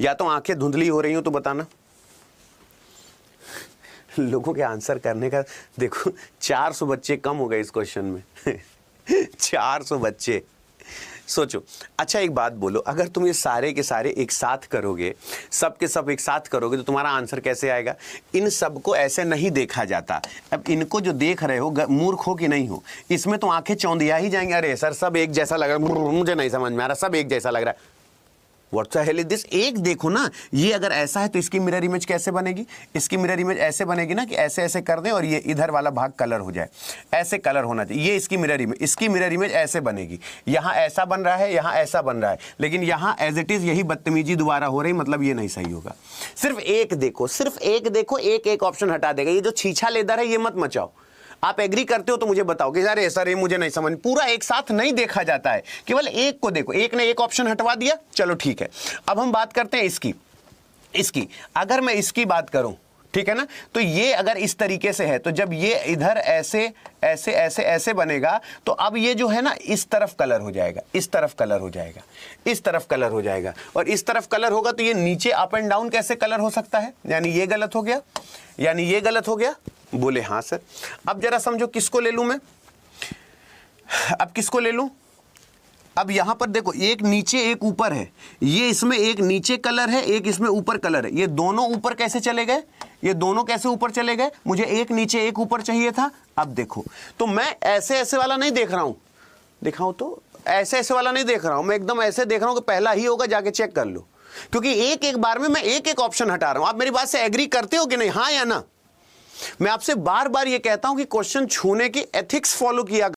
या तो आंखें धुंधली हो रही हो तो बताना लोगों के आंसर करने का देखो 400 बच्चे कम हो गए इस क्वेश्चन में 400 बच्चे सोचो अच्छा एक बात बोलो अगर तुम ये सारे के सारे एक साथ करोगे सब के सब एक साथ करोगे तो तुम्हारा आंसर कैसे आएगा इन सब को ऐसे नहीं देखा जाता अब इनको जो देख रहे हो मूर्ख हो कि नहीं हो इसमें तो आंखें चौंधिया ही जाएंगे अरे सर सब एक जैसा लग रहा है मुझे नहीं समझ में आ रहा सब एक जैसा लग रहा है व्हाट हेल इज दिस एक देखो ना ये अगर ऐसा है तो इसकी मिरर इमेज कैसे बनेगी इसकी मिरर इमेज ऐसे बनेगी ना कि ऐसे ऐसे कर दें और ये इधर वाला भाग कलर हो जाए ऐसे कलर होना चाहिए ये इसकी मिरर इमेज इसकी मिरर इमेज ऐसे बनेगी यहाँ ऐसा बन रहा है यहाँ ऐसा बन रहा है लेकिन यहाँ एज इट इज़ यही बदतमीजी दोबारा हो रही मतलब ये नहीं सही होगा सिर्फ एक देखो सिर्फ एक देखो एक एक ऑप्शन हटा देगा ये जो छीछा लेदर है ये मत मचाओ आप एग्री करते हो तो मुझे बताओ कि यार सर ये मुझे नहीं समझ पूरा एक साथ नहीं देखा जाता है केवल एक को देखो एक ने एक ऑप्शन हटवा दिया चलो ठीक है अब हम बात करते हैं इसकी इसकी अगर मैं इसकी बात करूं ठीक है ना तो ये अगर इस तरीके से है तो जब ये इधर ऐसे ऐसे ऐसे ऐसे बनेगा तो अब ये जो है ना इस तरफ कलर हो जाएगा इस तरफ कलर हो जाएगा इस तरफ कलर हो जाएगा और इस तरफ कलर होगा तो ये नीचे अप एंड डाउन कैसे कलर हो सकता है यानी ये गलत हो गया यानी ये गलत हो गया बोले हाँ सर अब जरा समझो किसको ले लूँ मैं अब किसको ले लूँ अब यहां पर देखो एक नीचे एक ऊपर है ये इसमें एक नीचे कलर है एक इसमें ऊपर कलर है ये दोनों ऊपर कैसे चले गए ये दोनों कैसे ऊपर चले गए मुझे एक नीचे एक ऊपर चाहिए था अब देखो तो मैं ऐसे ऐसे वाला नहीं देख रहा हूं देखा तो ऐसे ऐसे वाला नहीं देख रहा हूं मैं एकदम ऐसे देख रहा हूं कि पहला ही होगा जाके चेक कर लो क्योंकि एक एक बार में मैं एक एक ऑप्शन हटा रहा हूं आप मेरी बात से एग्री करते हो कि नहीं हाँ या ना मैं आपसे बार बार ये कहता हूं कि क्वेश्चन छूने की एथिक्स फॉलो किया